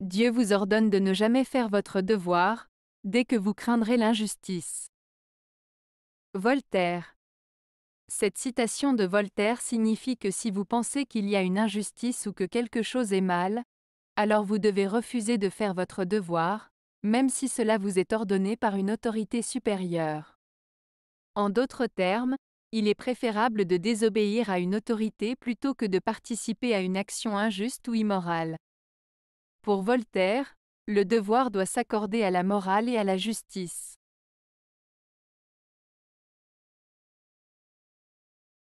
Dieu vous ordonne de ne jamais faire votre devoir, dès que vous craindrez l'injustice. Voltaire Cette citation de Voltaire signifie que si vous pensez qu'il y a une injustice ou que quelque chose est mal, alors vous devez refuser de faire votre devoir, même si cela vous est ordonné par une autorité supérieure. En d'autres termes, il est préférable de désobéir à une autorité plutôt que de participer à une action injuste ou immorale. Pour Voltaire, le devoir doit s'accorder à la morale et à la justice.